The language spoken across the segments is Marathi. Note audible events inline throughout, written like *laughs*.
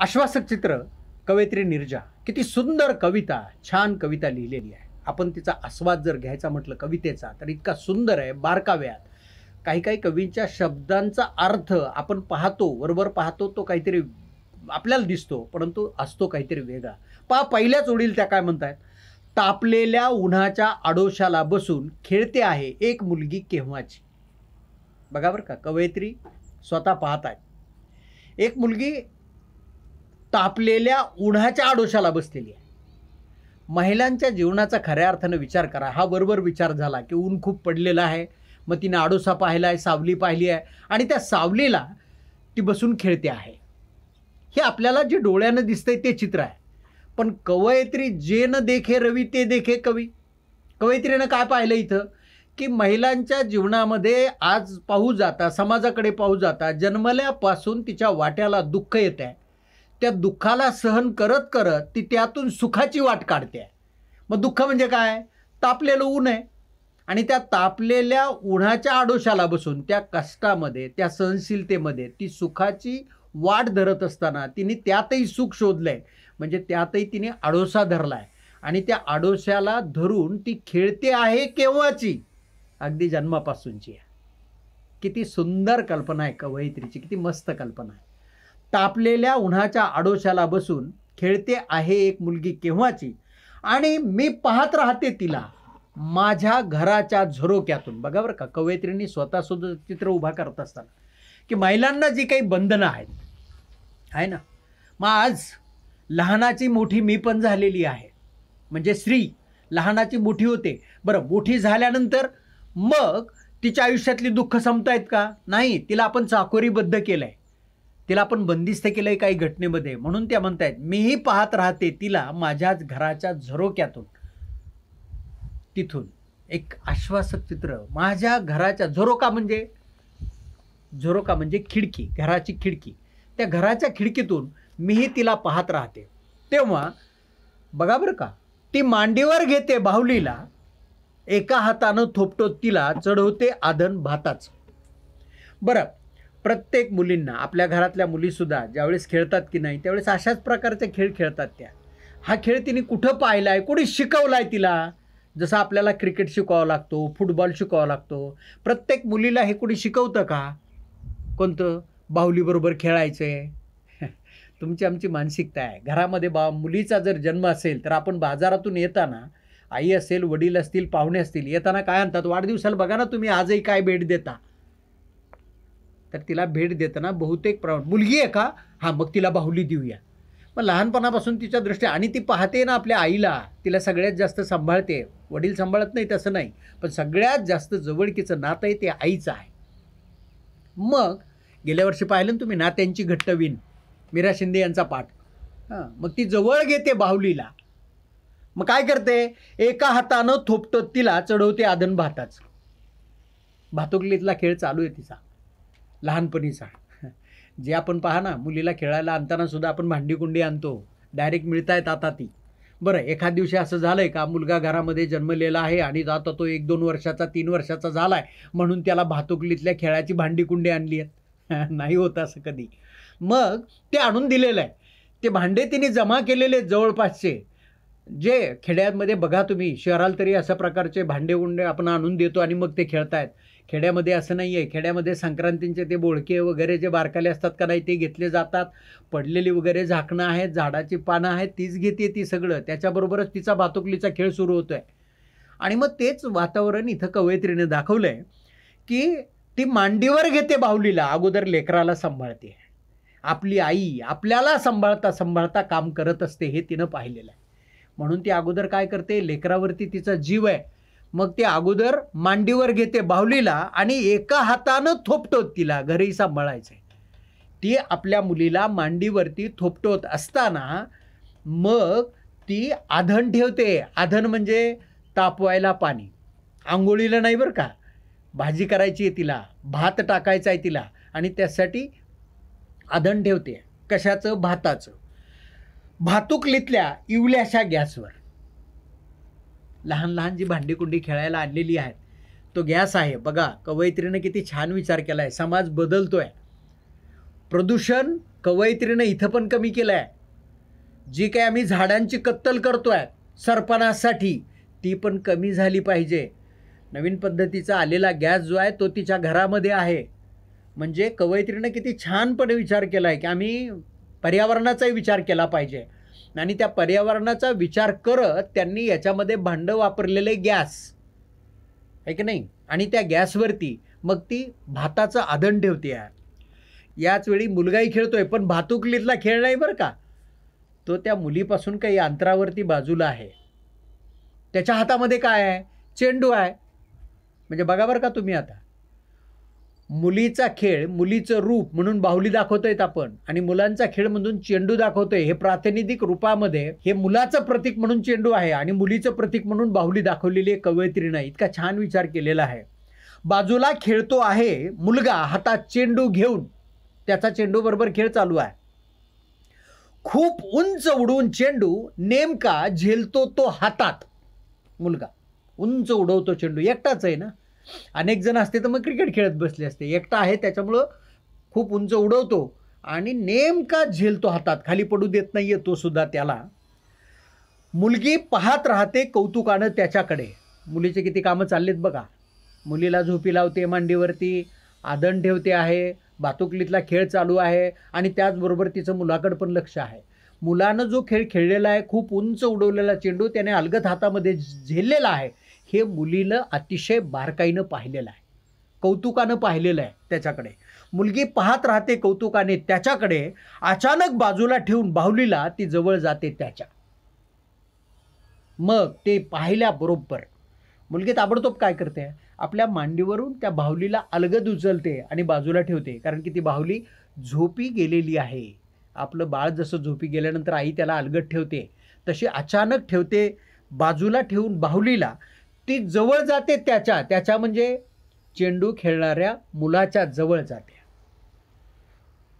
आश्वासक चित्र कवयित्री निर्जा किती सुंदर कविता छान कविता लिहिलेली आहे आपण तिचा आस्वाद जर घ्यायचा म्हटलं कवितेचा तर इतका सुंदर आहे बारकाव्यात काही काही कवींच्या शब्दांचा अर्थ आपण पाहतो बरोबर पाहतो तो काहीतरी आपल्याला दिसतो परंतु असतो काहीतरी वेगळा पहा पहिल्याच ओढील त्या काय म्हणतात तापलेल्या उन्हाच्या आडोशाला बसून खेळते आहे एक मुलगी केव्हाची बघा बरं का कवयित्री स्वतः पाहत आहे एक मुलगी तापलेल्या उन्हाच्या आडोशाला बसलेली आहे महिलांच्या जीवनाचा खऱ्या अर्थानं विचार करा हा बरोबर विचार झाला की ऊन खूप पडलेलं आहे मग तिने आडोसा पाहिला आहे सावली पाहिली आहे आणि त्या सावलीला ती बसून खेळते आहे हे आपल्याला जे डोळ्यानं दिसतंय ते चित्र आहे पण कवयित्री जे न देखे रवी ते देखे कवी कवयत्रीनं काय पाहिलं इथं की महिलांच्या जीवनामध्ये आज पाहू जाता समाजाकडे पाहू जाता जन्मल्यापासून तिच्या वाट्याला दुःख येत आहे त्या दुःखाला सहन करत करत ती त्यातून सुखाची वाट काढते मग दुःख म्हणजे काय तापलेलं ऊन आहे आणि त्या तापलेल्या उन्हाच्या आडोशाला बसून त्या कष्टामध्ये त्या सहनशीलतेमध्ये ती सुखाची वाट धरत असताना तिने त्यातही सुख शोधलं आहे म्हणजे त्यातही तिने आडोसा धरला आहे आणि त्या आडोशाला धरून ती खेळते आहे केव्हाची अगदी जन्मापासूनची आहे किती सुंदर कल्पना आहे कवयित्रीची किती मस्त कल्पना आहे तापलेल्या उन्हाच्या आडोशाला बसून खेळते आहे एक मुलगी केव्हाची आणि मी पाहत राहते तिला माझ्या घराच्या झरोक्यातून बघा बरं का कवयित्रींनी स्वतःसुद्धा चित्र उभा करत असताना की महिलांना जी काही बंधनं आहेत आहे ना मग आज लहानाची मोठी मी पण झालेली आहे म्हणजे स्त्री लहानाची मोठी होते बरं मोठी झाल्यानंतर मग तिच्या आयुष्यातली दुःख संपतायत का नाही तिला आपण चाकोरीबद्ध केलं आहे तिला आपण बंदिस्त केलंय काही घटनेमध्ये म्हणून त्या म्हणतायत मीही पाहत राहते तिला माझ्याच घराच्या झरोक्यातून तिथून एक आश्वासक चित्र माझ्या घराच्या झरोका म्हणजे झरोका म्हणजे खिडकी घराची खिडकी त्या घराच्या खिडकीतून मीही तिला पाहत राहते तेव्हा बघा बरं का ती मांडीवर घेते बाहुलीला एका हातानं थोपटो तिला चढवते आदन भाताच बरं प्रत्येक मुलींना आपल्या घरातल्या मुलीसुद्धा ज्यावेळेस खेळतात की नाही त्यावेळेस अशाच प्रकारचे खेळ खेळतात त्या हा खेळ तिने कुठं पाहिला आहे कुणी शिकवला आहे तिला जसं आपल्याला क्रिकेट शिकवावा लागतो फुटबॉल शिकवावा लागतो प्रत्येक मुलीला हे कुणी शिकवतं का कोणतं बाहुलीबरोबर खेळायचं आहे *laughs* तुमची आमची मानसिकता आहे घरामध्ये बा मुलीचा जर जन्म असेल तर आपण बाजारातून येताना आई असेल वडील असतील पाहुणे असतील येताना काय आणतात वाढदिवसाला बघा ना तुम्ही आजही काय भेट देता तर तिला भेट देताना बहुतेक प्रमाण मुलगी आहे का हां मग तिला बाहुली देऊया मग लहानपणापासून तिच्या दृष्टी आणि ती पाहते ना आपल्या आईला तिला सगळ्यात जास्त सांभाळते वडील सांभाळत नाही तसं नाही पण सगळ्यात जास्त जवळकीचं नातं आहे ते आईचं आहे मग गेल्या वर्षी पाहिलं ना तुम्ही नात्यांची विण मीरा शिंदे यांचा पाठ हां मग ती जवळ घेते बाहुलीला मग काय करते एका हातानं थोपटत तिला चढवते आदन भाताच भातुकलीतला खेळ चालू आहे तिचा लहानपणीचा *laughs* जे आपण पहा ना मुलीला खेळायला आणतानासुद्धा आपण भांडीकुंडी आणतो डायरेक्ट मिळतायत आता ती बरं एखाद दिवशी असं झालं आहे का मुलगा घरामध्ये जन्मलेला आहे आणि आता तो एक दोन वर्षाचा तीन वर्षाचा झाला आहे म्हणून त्याला भातुकलीतल्या खेळाची भांडीकुंडी आणली आहेत *laughs* नाही होत असं कधी मग ते आणून दिलेलं आहे ते भांडे तिने जमा केलेले जवळपासचे जे खेड्यांमध्ये बघा तुम्ही शहराला तरी अशा प्रकारचे भांडे उंडे आपण आणून देतो आणि मग ते खेळतायत खेड्यामध्ये असं नाही आहे खेड्यामध्ये संक्रांतींचे ते बोळके वगैरे जे बारकाले असतात का नाही ते घेतले जातात पडलेली वगैरे झाकणं आहेत झाडाची पानं आहेत तीच घेते ती सगळं त्याच्याबरोबरच तिचा बातुकलीचा खेळ सुरू होतो आहे आणि मग तेच वातावरण इथं कवयित्रीने दाखवलं आहे की ती मांडीवर घेते बाहुलीला अगोदर लेकराला सांभाळते आपली आई आपल्याला सांभाळता सांभाळता काम करत असते हे तिनं पाहिलेलं आहे म्हणून ती अगोदर काय करते लेकरावरती तिचा जीव आहे मग ते अगोदर मांडीवर घेते बाहुलीला आणि एका हातानं थोपटोत तिला घरी सांभाळायचं आहे ती आपल्या मुलीला मांडीवरती थोपटोत असताना मग ती आधण ठेवते आधन म्हणजे तापवायला पाणी आंघोळीला नाही बरं का भाजी करायची आहे तिला भात टाकायचा आहे तिला आणि त्यासाठी आधण ठेवते कशाचं भाताचं भातुकलीतल्या इवल्याशा गॅसवर लहान लहान जी भांडीकुंडी खेळायला आणलेली आहेत तो गॅस आहे बघा कवयित्रीनं किती छान विचार केला आहे समाज बदलतो आहे प्रदूषण कवयित्रीनं इथं पण कमी केलं आहे जी काही आम्ही झाडांची कत्तल करतो आहे सरपणासाठी ती पण कमी झाली पाहिजे नवीन पद्धतीचा आलेला गॅस जो आहे तो तिच्या घरामध्ये आहे म्हणजे कवयित्रीनं किती छानपणे विचार केला आहे की आम्ही पर्यावरणाचाही विचार केला पाहिजे आणि त्या पर्यावरणाचा विचार करत त्यांनी याच्यामध्ये भांडं वापरलेले गॅस आहे की नाही आणि त्या गॅसवरती मग ती भाताचं आधण ठेवते याच वेळी मुलगाही खेळतोय पण भातुकलीतला खेळ नाही बरं का तो त्या मुलीपासून काही अंतरावरती बाजूला आहे त्याच्या हातामध्ये काय आहे चेंडू आहे म्हणजे बघा बरं का तुम्ही आता मुलीचा खेळ मुलीचं रूप म्हणून बाहुली दाखवतोयत आपण आणि मुलांचा खेळ म्हणून चेंडू दाखवतोय हे प्रातिनिधिक रूपामध्ये हे मुलाचं प्रतीक म्हणून चेंडू आहे आणि मुलीचं प्रतीक म्हणून बाहुली दाखवलेली कवयित्री नाही इतका छान विचार केलेला आहे बाजूला खेळतो आहे मुलगा हातात चेंडू घेऊन त्याचा चेंडू बरोबर खेळ चालू आहे खूप उंच उडवून चेंडू नेमका झेलतो तो हातात मुलगा उंच उडवतो चेंडू एकटाच आहे ना अनेक जण असते तर मग क्रिकेट खेळत बसले असते एकटा आहे त्याच्यामुळं खूप उंच उडवतो आणि नेमका झेलतो हातात खाली पडू देत नाही आहे तो सुद्धा त्याला मुलगी पाहत राहते कौतुकानं त्याच्याकडे मुलीचे किती कामं चाललेत बघा मुलीला झोपी लावते मांडीवरती आदण ठेवते आहे बातुकलीतला खेळ चालू आहे आणि त्याचबरोबर तिचं मुलाकडं पण लक्ष आहे मुलानं जो खेळ खेळलेला आहे खूप उंच उडवलेला चेंडू त्याने अलगद हातामध्ये झेललेला आहे हे मुलीनं अतिशय बारकाईनं पाहिलेलं आहे कौतुकानं पाहिलेलं आहे त्याच्याकडे मुलगी पाहत राहते कौतुकाने त्याच्याकडे अचानक बाजूला ठेवून बाहुलीला ती जवळ जाते त्याच्या मग ते पाहिल्याबरोबर मुलगी ताबडतोब काय करते आपल्या मांडीवरून त्या बाहुलीला अलगद उचलते आणि बाजूला ठेवते कारण की ती बाहुली झोपी गेलेली आहे आपलं बाळ जसं झोपी गेल्यानंतर आई त्याला अलगद ठेवते तशी अचानक ठेवते बाजूला ठेवून बाहुलीला ती जवळ जाते त्याच्या त्याच्या म्हणजे चेंडू खेळणाऱ्या मुलाच्या जवळ जाते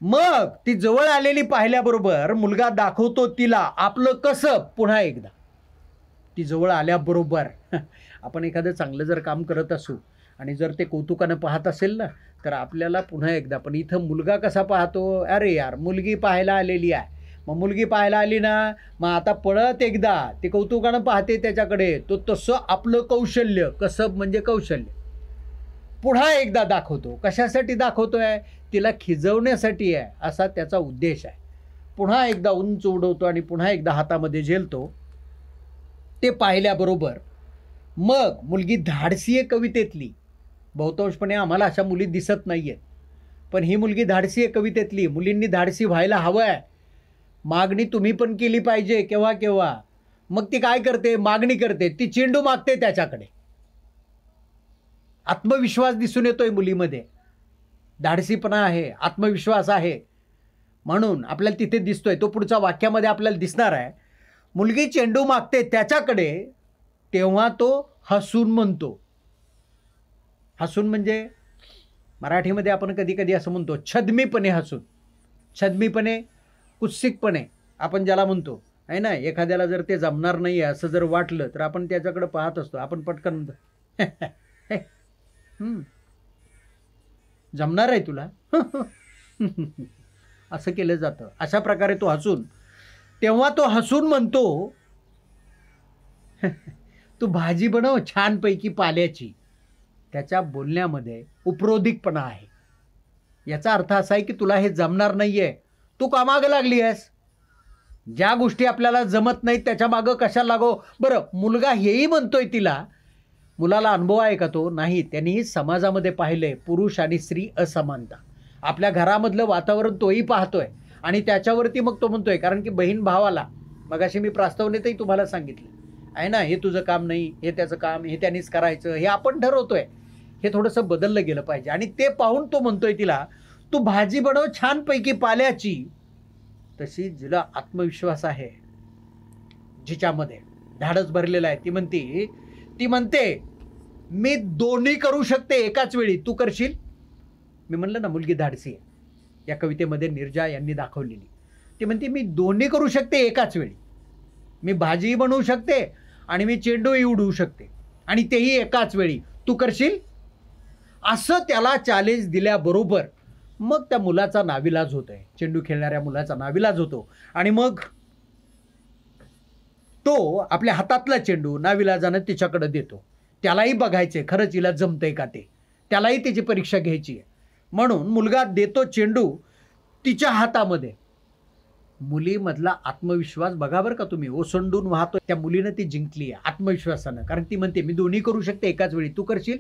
मग ती जवळ आलेली पाहिल्याबरोबर मुलगा दाखवतो तिला आपलं कसं पुन्हा एकदा ती जवळ आल्याबरोबर *laughs* आपण एखादं चांगलं जर काम करत असू आणि जर ते कौतुकानं पाहत असेल ना तर आपल्याला पुन्हा एकदा पण इथं मुलगा कसा पाहतो अरे यार मुलगी पाहायला आलेली आहे मग मुलगी पाहायला आली ना मग आता पळत एकदा ती कौतुकानं पाहते त्याच्याकडे तो तसं आपलं कौशल्य कसब म्हणजे कौशल्य पुन्हा एकदा दाखवतो कशासाठी दाखवतो आहे तिला खिजवण्यासाठी आहे असा त्याचा उद्देश आहे पुन्हा एकदा उंच उडवतो आणि पुन्हा एकदा हातामध्ये झेलतो ते पाहिल्याबरोबर मग मुलगी धाडसी आहे कवितेतली बहुतांशपणे आम्हाला अशा मुली दिसत नाही आहेत पण ही मुलगी धाडसीय कवितेतली मुलींनी धाडसी व्हायला हवं आहे मागणी तुम्ही पण केली पाहिजे केव्हा केव्हा मग ती काय करते मागणी करते ती चेंडू मागते त्याच्याकडे आत्मविश्वास दिसून येतोय मुलीमध्ये धाडसीपणा आहे आत्मविश्वास आहे म्हणून आपल्याला तिथे दिसतोय तो पुढच्या वाक्यामध्ये आपल्याला दिसणार आहे मुलगी चेंडू मागते त्याच्याकडे तेव्हा तो हसून म्हणतो हसून म्हणजे मराठीमध्ये आपण कधी कधी असं म्हणतो छदमीपणे हसून छदमीपणे कुत्सिकपणे आपण ज्याला म्हणतो आहे ना एखाद्याला जर ते जमणार नाही आहे असं जर वाटलं तर आपण त्याच्याकडे पाहत असतो आपण पटकन जमणार आहे तुला *laughs* असं केलं जातं अशा प्रकारे तो हसून तेव्हा तो हसून म्हणतो तू भाजी बनव छानपैकी पाल्याची त्याच्या बोलण्यामध्ये उपरोधिकपणा आहे याचा अर्थ असा आहे की तुला हे जमणार नाही आहे तू कामागं लागली आहेस ज्या गोष्टी आपल्याला जमत नाहीत त्याच्या मागं कशा लागो बरं मुलगा हेही म्हणतोय तिला मुलाला अनुभव आहे का तो नाही त्यांनी समाजामध्ये पाहिलं पुरुष आणि स्त्री असमानता आपल्या घरामधलं वातावरण तोही पाहतोय आणि त्याच्यावरती मग तो म्हणतोय कारण की बहीण भावाला मगाशी मी प्रास्तावनेतही तुम्हाला सांगितलं आहे ना हे तुझं काम नाही हे त्याचं काम हे त्यांनीच करायचं हे आपण ठरवतोय हे थोडंसं बदललं गेलं पाहिजे आणि ते पाहून तो म्हणतोय तिला तू भाजी बनव छानपैकी पाल्याची तशी जिला आत्मविश्वास आहे जिच्यामध्ये धाडस भरलेलं आहे ती म्हणते ती म्हणते मी दोन्ही करू शकते एकाच वेळी तू करशील मी म्हणलं ना मुलगी धाडसी आहे या कवितेमध्ये निर्जा यांनी दाखवलेली ती म्हणते मी दोन्ही करू शकते एकाच वेळी मी भाजीही बनवू शकते आणि मी चेंडूही उडवू शकते आणि तेही एकाच वेळी तू करशील असं त्याला चॅलेंज दिल्याबरोबर मग त्या मुलाचा नाविलाज होतोय आहे चेंडू खेळणाऱ्या मुलाचा नाविलाज होतो आणि मग तो आपल्या हातातला चेंडू नाविलाजानं तिच्याकडे देतो त्यालाही बघायचे खरंच हिला जमतंय का ते त्यालाही तिची परीक्षा घ्यायची आहे म्हणून मुलगा देतो चेंडू तिच्या हातामध्ये मुलीमधला आत्मविश्वास बघा बरं का तुम्ही ओसंडून वाहतो त्या मुलीनं ती जिंकली आहे आत्मविश्वासानं कारण ती म्हणते मी दोन्ही करू शकते एकाच वेळी तू करशील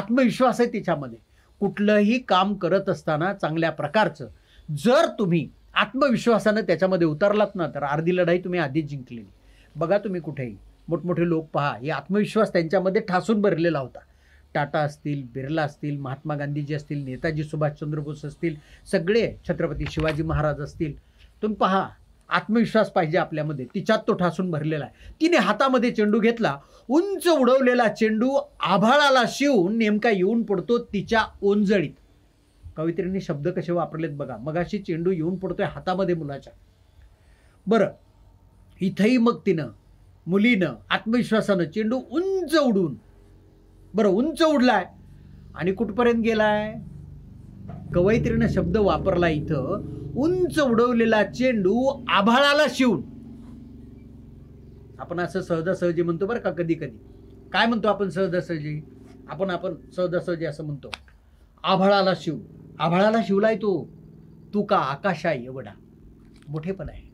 आत्मविश्वास आहे तिच्यामध्ये कुठलंही काम करत असताना चांगल्या प्रकारचं जर तुम्ही आत्मविश्वासानं त्याच्यामध्ये उतरलात ना तर अर्धी लढाई तुम्ही आधीच जिंकलेली बघा तुम्ही कुठेही मोठमोठे लोक पहा हे आत्मविश्वास त्यांच्यामध्ये ठासून भरलेला होता टाटा असतील बिर्ला असतील महात्मा गांधीजी असतील नेताजी सुभाषचंद्र बोस असतील सगळे छत्रपती शिवाजी महाराज असतील तुम्ही पहा आत्मविश्वास पाहिजे आपल्यामध्ये तिच्यात तो ठासून भरलेला आहे तिने हातामध्ये चेंडू घेतला उंच उडवलेला चेंडू आभाळाला शिवून नेमका येऊन पडतो तिच्या ओंजळीत कवित्रींनी शब्द कसे वापरलेत बघा मगाशी चेंडू येऊन पडतोय हातामध्ये मुलाच्या बरं इथंही मग तिनं मुलीनं आत्मविश्वासानं चेंडू उंच उडून बरं उंच उडलाय आणि कुठपर्यंत गेलाय कवयत्रीनं शब्द वापरला इथं उंच उडवलेला चेंडू आभाळाला शिवून आपण असं सहजासहजी म्हणतो बरं का कधी कधी काय म्हणतो आपण सहजासहजी आपण आपण सहजासहजी असं म्हणतो आभाळाला शिव आभाळाला शिवलाय तो तू का आकाशा एवढा पण आहे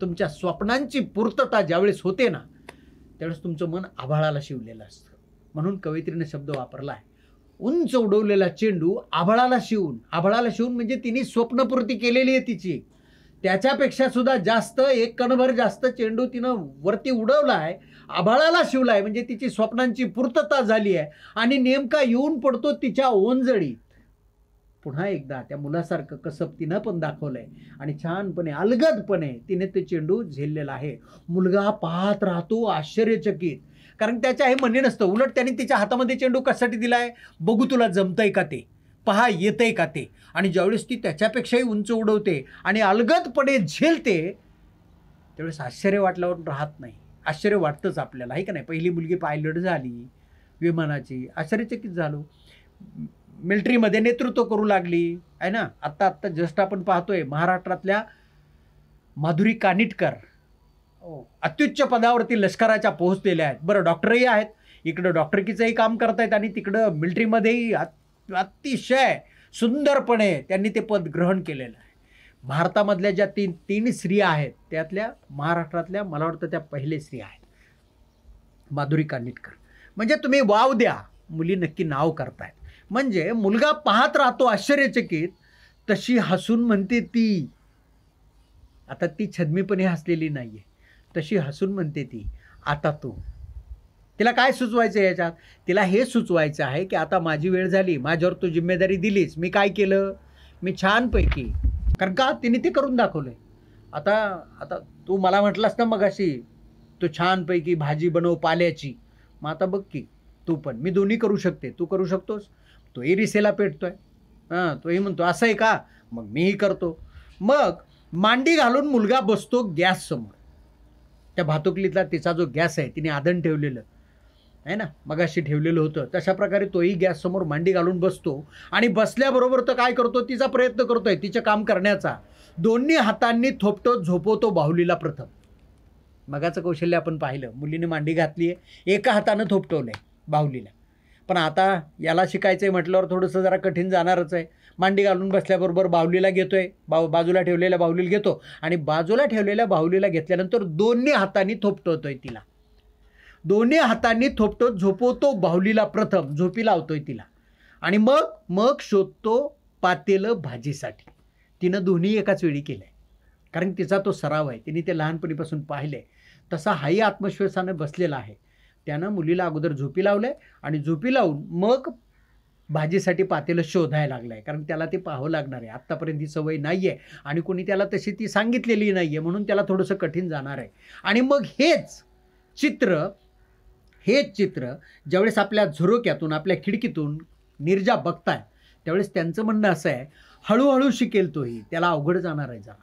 तुमच्या स्वप्नांची पूर्तता ज्यावेळेस होते ना त्यावेळेस तुमचं मन आभाळाला शिवलेलं असतं म्हणून कवयत्रीनं शब्द वापरला आहे उंच उडवलेला चेंडू आभाळाला शिवून आभाळाला शिवून म्हणजे तिने स्वप्नपूर्ती केलेली आहे तिची त्याच्यापेक्षा सुद्धा जास्त एक कणभर जास्त चेंडू तिनं वरती उडवला आहे आभाळाला शिवला आहे म्हणजे तिची स्वप्नांची पूर्तता झाली आहे आणि नेमका येऊन पडतो तिच्या ओंजळी पुन्हा एकदा त्या मुलासारखं कसब तिनं पण दाखवलंय आणि छानपणे अलगदपणे तिने ते चेंडू झेललेला आहे मुलगा पाहत राहतो आश्चर्यचकित कारण त्याच्या हे म्हणणे नसतं उलट त्याने तिच्या हातामध्ये चेंडू कशासाठी दिला आहे बघू तुला आहे का ते पहा आहे का ते आणि ज्यावेळेस ती त्याच्यापेक्षाही उंच उडवते आणि अलगदपणे झेलते त्यावेळेस आश्चर्य वाटल्यावर राहत नाही आश्चर्य वाटतंच आपल्याला आहे का नाही पहिली मुलगी पायलट झाली विमानाची आश्चर्यचकित झालो मिल्ट्रीमध्ये नेतृत्व करू लागली आहे ना आत्ता आत्ता जस्ट आपण पाहतोय महाराष्ट्रातल्या माधुरी कानिटकर हो. अत्युच्च पदावरती लष्कराच्या पोहोचलेल्या आहेत बरं डॉक्टरही आहेत इकडं डॉक्टरकीचंही काम करतायत आणि तिकडं मिलिटरीमध्येही अतिशय सुंदरपणे त्यांनी ते पद ग्रहण केलेलं आहे भारतामधल्या ज्या तीन तीन स्त्रिया आहेत त्यातल्या महाराष्ट्रातल्या मला वाटतं त्या पहिले स्त्री आहेत माधुरी कानिटकर म्हणजे तुम्ही वाव द्या मुली नक्की नाव करतायत म्हणजे मुलगा पाहत राहतो आश्चर्यचकित तशी हसून म्हणते ती आता ती छदमीपणे हसलेली नाही आहे तशी हसून म्हणते ती आता तू तिला काय सुचवायचं याच्यात तिला हे सुचवायचं आहे की आता माझी वेळ झाली माझ्यावर तू जिम्मेदारी दिलीच मी काय केलं मी छानपैकी कारण का तिने ते करून दाखवलं आता आता तू मला म्हटलास ना मग अशी तू छानपैकी भाजी बनव पाल्याची मग आता बघ की तू पण मी दोन्ही करू शकते तू करू शकतोस तोही रिसेला पेटतोय हां तोही म्हणतो असं आहे का मग मीही करतो मग मांडी घालून मुलगा बसतो गॅससमोर त्या भातुकलीतला तिचा जो गॅस आहे तिने आदन ठेवलेलं आहे ना मगाशी ठेवलेलं होतं तशा प्रकारे तोही गॅस समोर मांडी घालून बसतो आणि बसल्याबरोबर तो काय करतो तिचा प्रयत्न करतोय तिचं काम करण्याचा दोन्ही हातांनी थोपटो झोपवतो बाहुलीला प्रथम मगाचं कौशल्य आपण पाहिलं मुलीने मांडी घातली आहे एका हातानं थोपटवलं आहे बाहुलीला पण आता याला शिकायचं आहे म्हटल्यावर थोडंसं जरा कठीण जाणारच आहे मांडी घालून बसल्याबरोबर बाहुलीला घेतोय बा बाजूला ठेवलेल्या बाहुलीला घेतो आणि बाजूला ठेवलेल्या बाहुलीला घेतल्यानंतर दोन्ही हातांनी थोपटवतोय तिला दोन्ही हातांनी थोपटत झोपवतो बाहुलीला प्रथम झोपी लावतोय तिला आणि मग मग शोधतो पातेलं भाजीसाठी तिनं दोन्ही एकाच वेळी केलं आहे कारण तिचा तो सराव आहे तिने ते लहानपणीपासून पाहिले तसा हाही आत्मविश्वासानं बसलेला आहे त्यानं मुलीला अगोदर झोपी लावलं आणि झोपी लावून मग भाजीसाठी पातेलं शोधायला लागलं आहे कारण त्याला ते पाहावं लागणार आहे आत्तापर्यंत ही सवय नाही आहे आणि कोणी त्याला तशी ती सांगितलेली नाही आहे म्हणून त्याला थोडंसं कठीण जाणार आहे आणि मग हेच चित्र हेच चित्र ज्यावेळेस आपल्या झुरोक्यातून आपल्या खिडकीतून निर्जा बघताय त्यावेळेस त्यांचं म्हणणं असं आहे हळूहळू शिकेल तोही त्याला अवघड जाणार आहे जरा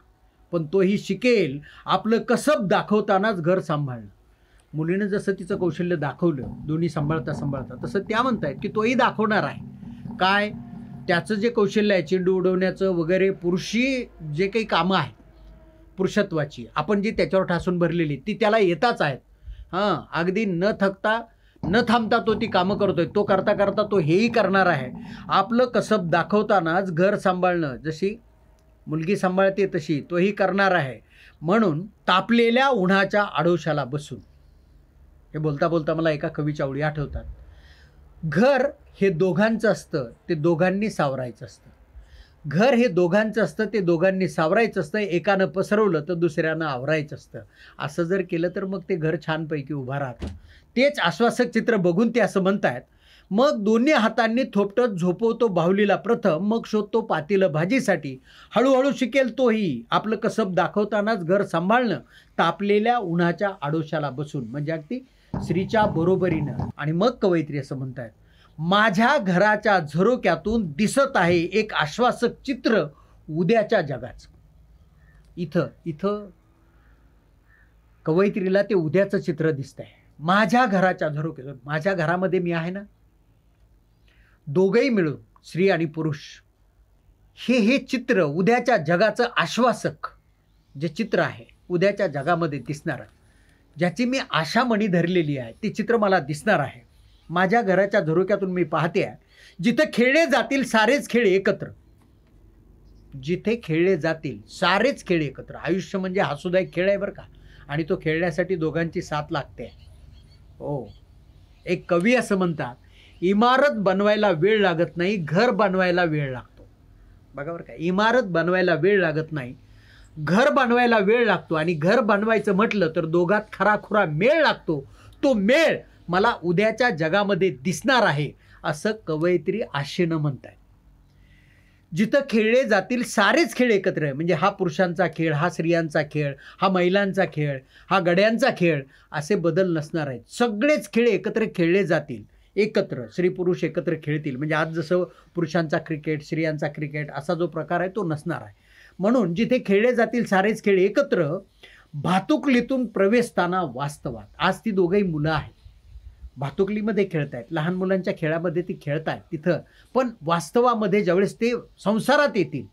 पण तोही शिकेल आपलं कसब दाखवतानाच घर सांभाळणं मुलीनं जसं तिचं कौशल्य दाखवलं दोन्ही सांभाळता सांभाळता तसं त्या म्हणतायत की तोही दाखवणार आहे काय त्याचं जे कौशल्य आहे चेंडू उडवण्याचं वगैरे पुरुषी जे काही कामं आहेत पुरुषत्वाची आपण जी त्याच्यावर ठासून भरलेली ती त्याला येताच आहेत हां अगदी न थकता न थांबता तो ती कामं करतोय तो करता करता तो हेही करणार आहे आपलं कसब दाखवतानाच घर सांभाळणं जशी मुलगी सांभाळते तशी तोही करणार आहे म्हणून तापलेल्या उन्हाच्या आडोशाला बसून हे बोलता बोलता मला एका कवीच्या आवडी आठवतात घर हे दोघांचं असतं ते दोघांनी सावरायचं असतं घर हे दोघांचं असतं ते दोघांनी सावरायचं असतं एकानं पसरवलं तर दुसऱ्यानं आवरायचं असतं असं जर केलं तर मग ते घर छानपैकी उभं राहतं तेच आश्वासक चित्र बघून ते असं आहेत मग दोन्ही हातांनी थोपटत झोपवतो बाहुलीला प्रथम मग शोधतो पातीलं भाजीसाठी हळूहळू शिकेल तोही आपलं कसब दाखवतानाच घर सांभाळणं तापलेल्या उन्हाच्या आडोशाला बसून म्हणजे अगदी स्त्रीच्या बरोबरीनं आणि मग कवयित्री असं म्हणतायत माझ्या घराच्या झरोक्यातून दिसत आहे एक आश्वासक चित्र उद्याच्या जगाचं इथं इथं कवयित्रीला ते उद्याचं चित्र दिसत आहे माझ्या घराच्या झरोक्यातून माझ्या घरामध्ये मी आहे ना दोघंही मिळून स्त्री आणि पुरुष हे हे चित्र उद्याच्या जगाचं आश्वासक जे चित्र आहे उद्याच्या जगामध्ये दिसणारं ज्याची मी आशा मणी धरलेली आहे ती चित्र मला दिसणार आहे माझ्या घराच्या झरोक्यातून मी पाहते आहे जिथे खेळले जातील सारेच खेळ एकत्र जिथे खेळले जातील सारेच खेळ एकत्र आयुष्य म्हणजे हासुदायक खेळ आहे बरं का आणि तो खेळण्यासाठी दोघांची साथ लागते हो एक कवी असं म्हणतात इमारत बनवायला वेळ लागत नाही घर बनवायला वेळ लागतो बघा बरं का इमारत बनवायला वेळ लागत नाही घर बनवायला वेळ लागतो आणि घर बनवायचं म्हटलं तर दोघात खराखुरा मेळ लागतो तो मेळ मला उद्याच्या जगामध्ये दिसणार आहे असं कवयित्री आशेनं म्हणत आहे जिथं खेळले जातील सारेच खेळ एकत्र आहे म्हणजे हा पुरुषांचा खेळ हा स्त्रियांचा खेळ हा महिलांचा खेळ हा गड्यांचा खेळ असे बदल नसणार आहेत सगळेच खेळ एकत्र खेळले जातील एकत्र स्त्री पुरुष एकत्र खेळतील म्हणजे आज जसं पुरुषांचा क्रिकेट स्त्रियांचा क्रिकेट असा जो प्रकार आहे तो नसणार आहे म्हणून जिथे खेळले जातील सारेच खेळ एकत्र भातुकलीतून प्रवेशताना वास्तवात आज ती दोघंही मुलं आहेत भातुकलीमध्ये खेळत आहेत लहान मुलांच्या खेळामध्ये ती खेळत आहेत तिथं पण वास्तवामध्ये ज्यावेळेस ते संसारात येतील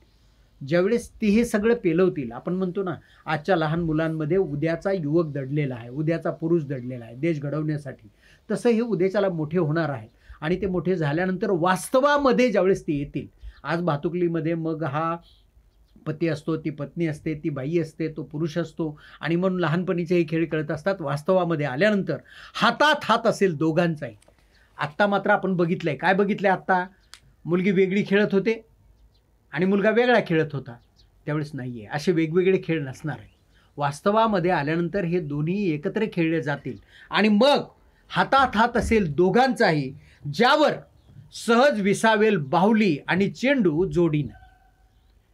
ज्यावेळेस ती हे सगळं पेलवतील आपण म्हणतो ना आजच्या लहान मुलांमध्ये उद्याचा युवक दडलेला आहे उद्याचा पुरुष दडलेला आहे देश घडवण्यासाठी तसं हे उद्याच्याला मोठे होणार आहेत आणि ते मोठे झाल्यानंतर वास्तवामध्ये ज्यावेळेस ते येतील आज भातुकलीमध्ये मग हा पती असतो ती पत्नी असते ती बाई असते तो पुरुष असतो आणि म्हणून लहानपणीचे हे खेळ खेळत असतात वास्तवामध्ये आल्यानंतर हातात हात असेल दोघांचाही आत्ता मात्र आपण बघितलं आहे काय बघितलं आहे आत्ता मुलगी वेगळी खेळत होते आणि मुलगा वेगळा खेळत होता त्यावेळेस नाही आहे असे वेगवेगळे खेळ नसणार आहे वास्तवामध्ये आल्यानंतर हे दोन्ही एकत्र खेळले जातील आणि मग हातात हात असेल दोघांचाही ज्यावर सहज विसावेल बाहुली आणि चेंडू जोडीनं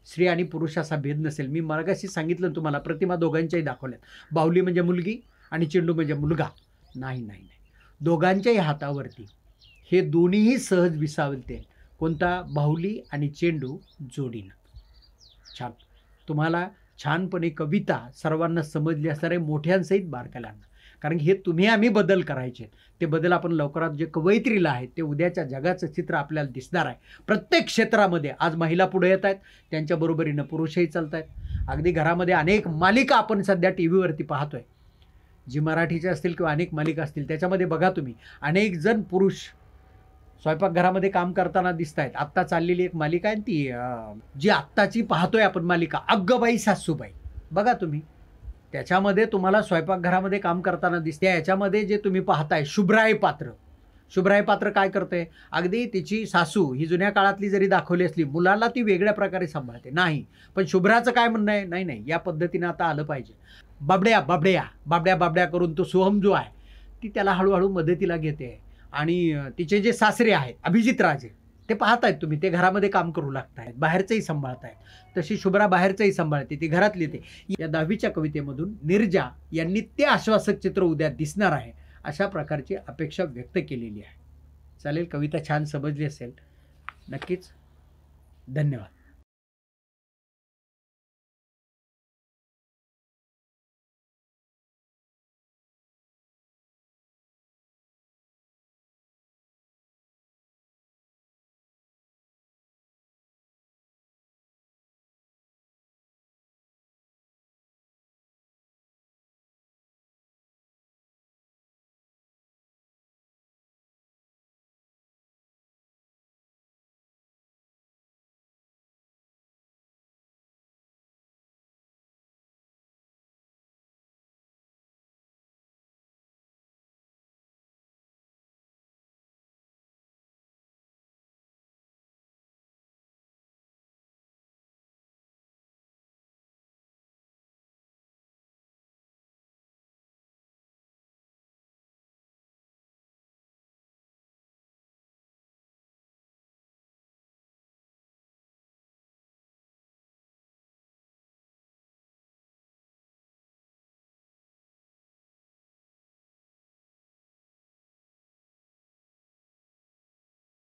स्त्री आणि पुरुष असा भेद नसेल मी मार्गाशी सांगितलं तुम्हाला प्रतिमा दोघांच्याही दाखवल्यात बाहुली म्हणजे मुलगी आणि चेंडू म्हणजे मुलगा नाही नाही नाही दोघांच्याही हातावरती हे दोन्हीही सहज विसावलते कोणता बाहुली आणि चेंडू जोडीनं छान तुम्हाला छानपणे कविता सर्वांना समजली असणारे मोठ्यांसहित बारकाल्यांना कारण हे तुम्ही आम्ही बदल करायचे ते बदल आपण लवकरात जे कवयित्रीला आहेत ते उद्याच्या जगाचं चित्र आपल्याला दिसणार आहे प्रत्येक क्षेत्रामध्ये आज महिला पुढे येत आहेत त्यांच्या पुरुषही चालत आहेत अगदी घरामध्ये अनेक मालिका आपण सध्या टी व्हीवरती पाहतोय जी मराठीच्या असतील किंवा अनेक मालिका असतील त्याच्यामध्ये बघा तुम्ही अनेक जण पुरुष स्वयंपाकघरामध्ये काम करताना दिसत आहेत आत्ता चाललेली एक मालिका आहे ती जी आत्ताची पाहतोय आपण मालिका अग्गबाई सासूबाई बघा तुम्ही त्याच्यामध्ये तुम्हाला स्वयंपाकघरामध्ये काम करताना दिसते याच्यामध्ये जे तुम्ही पाहताय शुभ्राय पात्र शुभ्राय पात्र काय करते अगदी तिची सासू ही जुन्या काळातली जरी दाखवली असली मुलाला ती वेगळ्या प्रकारे सांभाळते नाही पण शुभ्राचं काय म्हणणं आहे नाही नाही या पद्धतीनं आता आलं पाहिजे बाबड्या बाबड्या बाबड्या बाबड्या करून तो सोहम जो आहे ती त्याला हळूहळू मदतीला घेते आणि तिचे जे सासरे आहेत अभिजित राजे ते पाहतायत तुम्ही ते घरामध्ये काम करू लागत आहेत बाहेरचंही सांभाळतायत तशी शुभ्रा बाहेरचंही सांभाळते ती घरात लिहिते या दहावीच्या कवितेमधून निर्जा यांनी ते आश्वासक चित्र उद्या दिसणार आहे अशा प्रकारची अपेक्षा व्यक्त केलेली आहे चालेल कविता छान समजली असेल नक्कीच धन्यवाद